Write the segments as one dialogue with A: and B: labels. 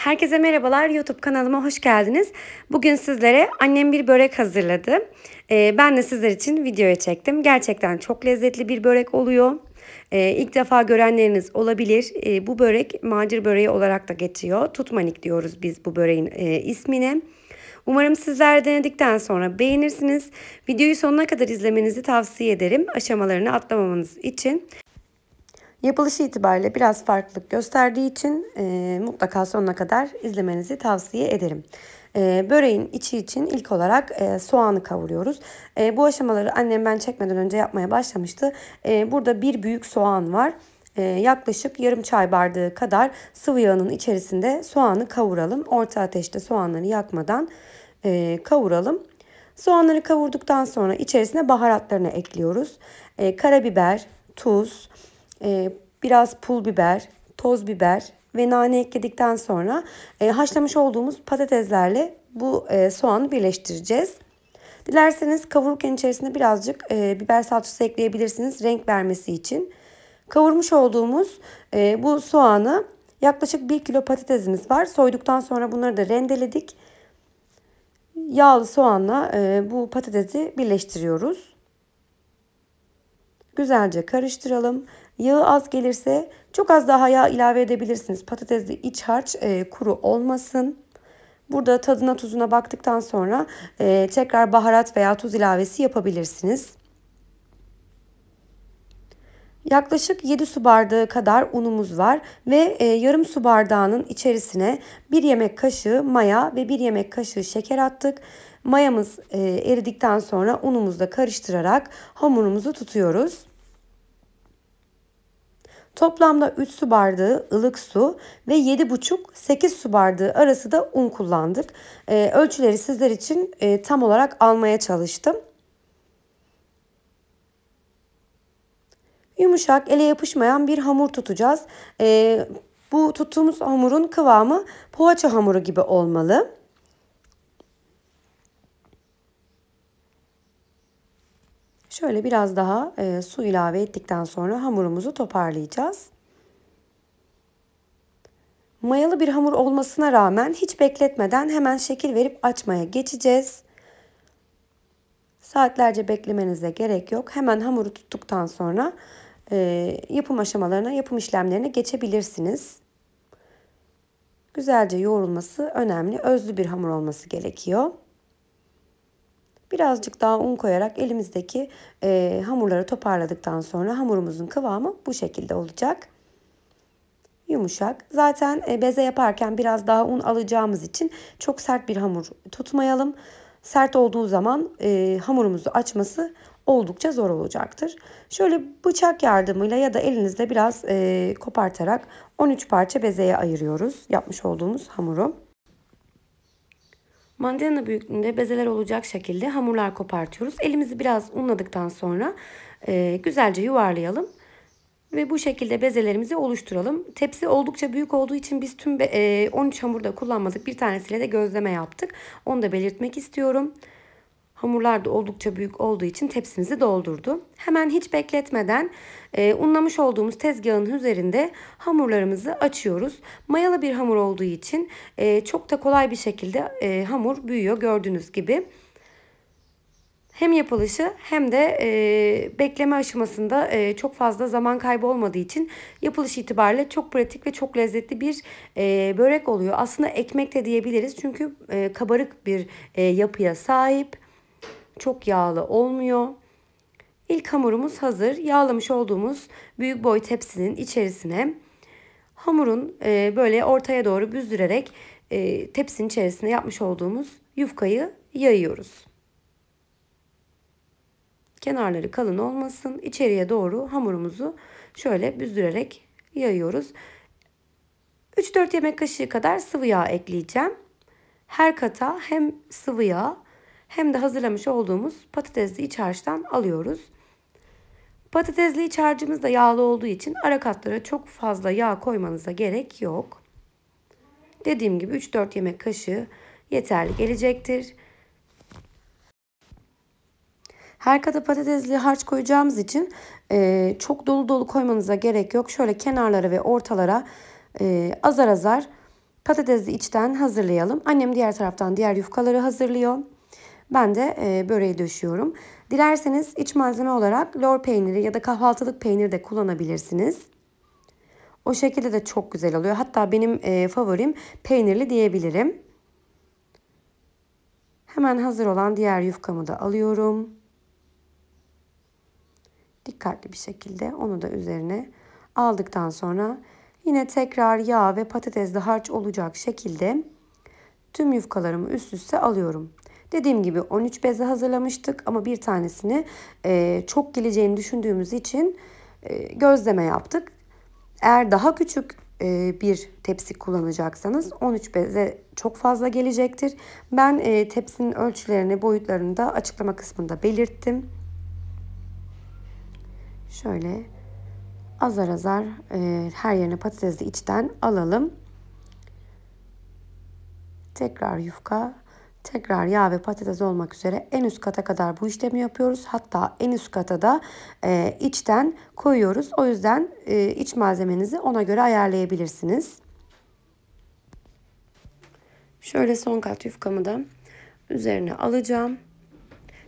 A: Herkese merhabalar. YouTube kanalıma hoş geldiniz. Bugün sizlere annem bir börek hazırladı. Ee, ben de sizler için videoya çektim. Gerçekten çok lezzetli bir börek oluyor. Ee, ilk defa görenleriniz olabilir. Ee, bu börek macir böreği olarak da geçiyor. Tutmanik diyoruz biz bu böreğin e, ismine. Umarım sizler denedikten sonra beğenirsiniz. Videoyu sonuna kadar izlemenizi tavsiye ederim. Aşamalarını atlamamanız için. Yapılışı itibariyle biraz farklılık gösterdiği için e, mutlaka sonuna kadar izlemenizi tavsiye ederim. E, böreğin içi için ilk olarak e, soğanı kavuruyoruz. E, bu aşamaları annem ben çekmeden önce yapmaya başlamıştı. E, burada bir büyük soğan var. E, yaklaşık yarım çay bardağı kadar sıvı yağının içerisinde soğanı kavuralım. Orta ateşte soğanları yakmadan e, kavuralım. Soğanları kavurduktan sonra içerisine baharatlarını ekliyoruz. E, karabiber, tuz, tuz e, biraz pul biber, toz biber ve nane ekledikten sonra e, haşlamış olduğumuz patateslerle bu e, soğanı birleştireceğiz. Dilerseniz kavururken içerisinde birazcık e, biber salçası ekleyebilirsiniz renk vermesi için. Kavurmuş olduğumuz e, bu soğanı yaklaşık 1 kilo patatesimiz var. Soyduktan sonra bunları da rendeledik. Yağlı soğanla e, bu patatesi birleştiriyoruz. Güzelce karıştıralım Yağı az gelirse çok az daha yağ ilave edebilirsiniz. Patatesli iç harç e, kuru olmasın. Burada tadına tuzuna baktıktan sonra e, tekrar baharat veya tuz ilavesi yapabilirsiniz. Yaklaşık 7 su bardağı kadar unumuz var ve e, yarım su bardağının içerisine 1 yemek kaşığı maya ve 1 yemek kaşığı şeker attık. Mayamız e, eridikten sonra unumuzla karıştırarak hamurumuzu tutuyoruz. Toplamda 3 su bardağı ılık su ve 7,5-8 su bardağı arası da un kullandık. E, ölçüleri sizler için e, tam olarak almaya çalıştım. Yumuşak, ele yapışmayan bir hamur tutacağız. E, bu tuttuğumuz hamurun kıvamı poğaça hamuru gibi olmalı. Şöyle biraz daha e, su ilave ettikten sonra hamurumuzu toparlayacağız. Mayalı bir hamur olmasına rağmen hiç bekletmeden hemen şekil verip açmaya geçeceğiz. Saatlerce beklemenize gerek yok. Hemen hamuru tuttuktan sonra e, yapım aşamalarına, yapım işlemlerine geçebilirsiniz. Güzelce yoğrulması önemli. Özlü bir hamur olması gerekiyor. Birazcık daha un koyarak elimizdeki e, hamurları toparladıktan sonra hamurumuzun kıvamı bu şekilde olacak. Yumuşak. Zaten e, beze yaparken biraz daha un alacağımız için çok sert bir hamur tutmayalım. Sert olduğu zaman e, hamurumuzu açması oldukça zor olacaktır. Şöyle bıçak yardımıyla ya da elinizle biraz e, kopartarak 13 parça bezeye ayırıyoruz yapmış olduğumuz hamuru. Mandalina büyüklüğünde bezeler olacak şekilde hamurlar kopartıyoruz. Elimizi biraz unladıktan sonra e, güzelce yuvarlayalım. Ve bu şekilde bezelerimizi oluşturalım. Tepsi oldukça büyük olduğu için biz tüm e, 13 hamurda kullanmadık. Bir tanesiyle de gözleme yaptık. Onu da belirtmek istiyorum. Hamurlar da oldukça büyük olduğu için tepsimizi doldurdu. Hemen hiç bekletmeden e, unlamış olduğumuz tezgahın üzerinde hamurlarımızı açıyoruz. Mayalı bir hamur olduğu için e, çok da kolay bir şekilde e, hamur büyüyor gördüğünüz gibi. Hem yapılışı hem de e, bekleme aşamasında e, çok fazla zaman kaybı olmadığı için yapılış itibariyle çok pratik ve çok lezzetli bir e, börek oluyor. Aslında ekmek de diyebiliriz çünkü e, kabarık bir e, yapıya sahip çok yağlı olmuyor. İlk hamurumuz hazır. Yağlamış olduğumuz büyük boy tepsinin içerisine hamurun e, böyle ortaya doğru büzdürerek e, tepsinin içerisine yapmış olduğumuz yufkayı yayıyoruz. Kenarları kalın olmasın. İçeriye doğru hamurumuzu şöyle büzdürerek yayıyoruz. 3-4 yemek kaşığı kadar sıvı yağ ekleyeceğim. Her kata hem sıvı yağ hem de hazırlamış olduğumuz patatesli iç harçtan alıyoruz. Patatesli iç harcımız da yağlı olduğu için ara katlara çok fazla yağ koymanıza gerek yok. Dediğim gibi 3-4 yemek kaşığı yeterli gelecektir. Her kata patatesli harç koyacağımız için e, çok dolu dolu koymanıza gerek yok. Şöyle kenarlara ve ortalara e, azar azar patatesli içten hazırlayalım. Annem diğer taraftan diğer yufkaları hazırlıyor. Ben de e, böreği döşüyorum. Dilerseniz iç malzeme olarak lor peyniri ya da kahvaltılık peynir de kullanabilirsiniz. O şekilde de çok güzel oluyor. Hatta benim e, favorim peynirli diyebilirim. Hemen hazır olan diğer yufkamı da alıyorum. Dikkatli bir şekilde onu da üzerine aldıktan sonra yine tekrar yağ ve patatesli harç olacak şekilde tüm yufkalarımı üst üste alıyorum. Dediğim gibi 13 beze hazırlamıştık ama bir tanesini e, çok geleceğini düşündüğümüz için e, gözleme yaptık. Eğer daha küçük e, bir tepsi kullanacaksanız 13 beze çok fazla gelecektir. Ben e, tepsinin ölçülerini, boyutlarını da açıklama kısmında belirttim. Şöyle azar azar e, her yerine patatesli içten alalım. Tekrar yufka Tekrar yağ ve patates olmak üzere en üst kata kadar bu işlemi yapıyoruz. Hatta en üst kata da e, içten koyuyoruz. O yüzden e, iç malzemenizi ona göre ayarlayabilirsiniz. Şöyle son kat yufkamı da üzerine alacağım.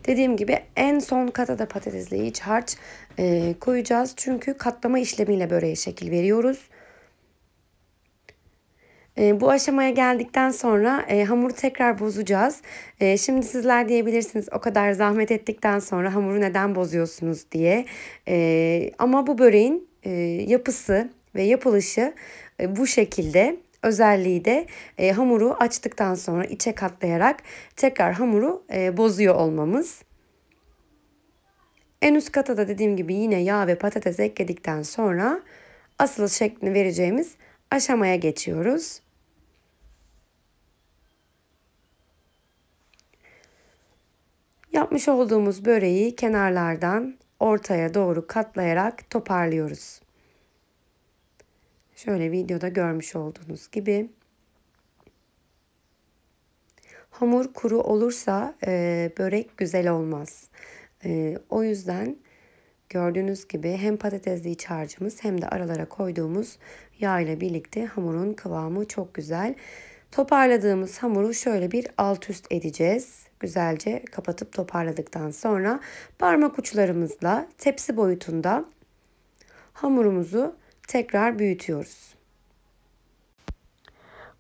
A: Dediğim gibi en son kata da patatesli iç harç e, koyacağız. Çünkü katlama işlemiyle böreğe şekil veriyoruz. E, bu aşamaya geldikten sonra e, hamuru tekrar bozacağız. E, şimdi sizler diyebilirsiniz o kadar zahmet ettikten sonra hamuru neden bozuyorsunuz diye. E, ama bu böreğin e, yapısı ve yapılışı e, bu şekilde özelliği de e, hamuru açtıktan sonra içe katlayarak tekrar hamuru e, bozuyor olmamız. En üst kata da dediğim gibi yine yağ ve patates ekledikten sonra asıl şeklini vereceğimiz aşamaya geçiyoruz. Yapmış olduğumuz böreği kenarlardan ortaya doğru katlayarak toparlıyoruz. Şöyle videoda görmüş olduğunuz gibi. Hamur kuru olursa e, börek güzel olmaz. E, o yüzden gördüğünüz gibi hem patatesli iç harcımız hem de aralara koyduğumuz Yağ ile birlikte hamurun kıvamı çok güzel. Toparladığımız hamuru şöyle bir alt üst edeceğiz. Güzelce kapatıp toparladıktan sonra parmak uçlarımızla tepsi boyutunda hamurumuzu tekrar büyütüyoruz.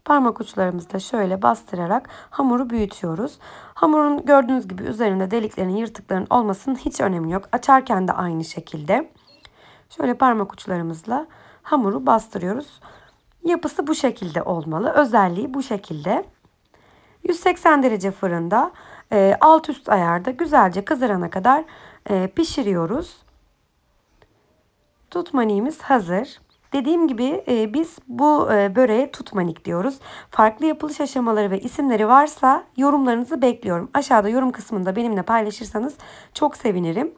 A: Parmak uçlarımızla şöyle bastırarak hamuru büyütüyoruz. Hamurun gördüğünüz gibi üzerinde deliklerin, yırtıkların olmasının hiç önemi yok. Açarken de aynı şekilde. Şöyle parmak uçlarımızla hamuru bastırıyoruz. Yapısı bu şekilde olmalı. Özelliği bu şekilde. 180 derece fırında e, alt üst ayarda güzelce kızarana kadar e, pişiriyoruz. Tutmaniğimiz hazır. Dediğim gibi e, biz bu e, böreğe tutmanik diyoruz. Farklı yapılış aşamaları ve isimleri varsa yorumlarınızı bekliyorum. Aşağıda yorum kısmında benimle paylaşırsanız çok sevinirim.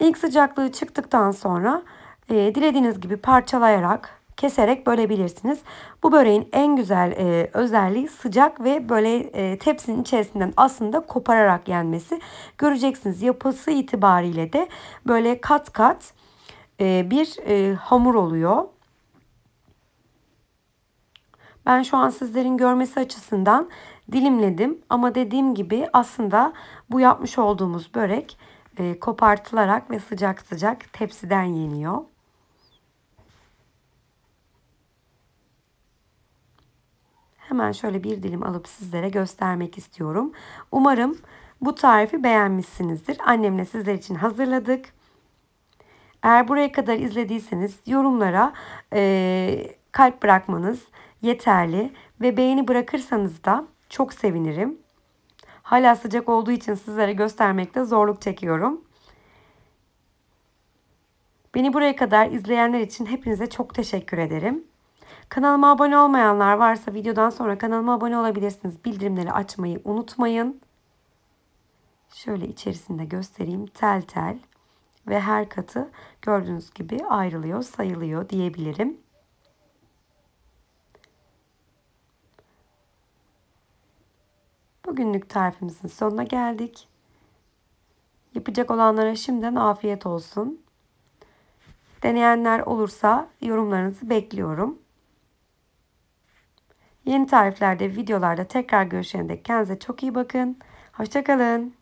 A: İlk sıcaklığı çıktıktan sonra e, dilediğiniz gibi parçalayarak keserek bölebilirsiniz. Bu böreğin en güzel e, özelliği sıcak ve böyle e, tepsinin içerisinden aslında kopararak yenmesi. Göreceksiniz yapısı itibariyle de böyle kat kat e, bir e, hamur oluyor. Ben şu an sizlerin görmesi açısından dilimledim ama dediğim gibi aslında bu yapmış olduğumuz börek e, kopartılarak ve sıcak sıcak tepsiden yeniyor. Hemen şöyle bir dilim alıp sizlere göstermek istiyorum. Umarım bu tarifi beğenmişsinizdir. Annemle sizler için hazırladık. Eğer buraya kadar izlediyseniz yorumlara e, kalp bırakmanız yeterli ve beğeni bırakırsanız da çok sevinirim. Hala sıcak olduğu için sizlere göstermekte zorluk çekiyorum. Beni buraya kadar izleyenler için hepinize çok teşekkür ederim. Kanalıma abone olmayanlar varsa videodan sonra kanalıma abone olabilirsiniz. Bildirimleri açmayı unutmayın. Şöyle içerisinde göstereyim. Tel tel ve her katı gördüğünüz gibi ayrılıyor, sayılıyor diyebilirim. Bugünlük tarifimizin sonuna geldik. Yapacak olanlara şimdiden afiyet olsun. Deneyenler olursa yorumlarınızı bekliyorum. Yeni tariflerde, videolarda tekrar görüşene dek kendinize çok iyi bakın. Hoşçakalın.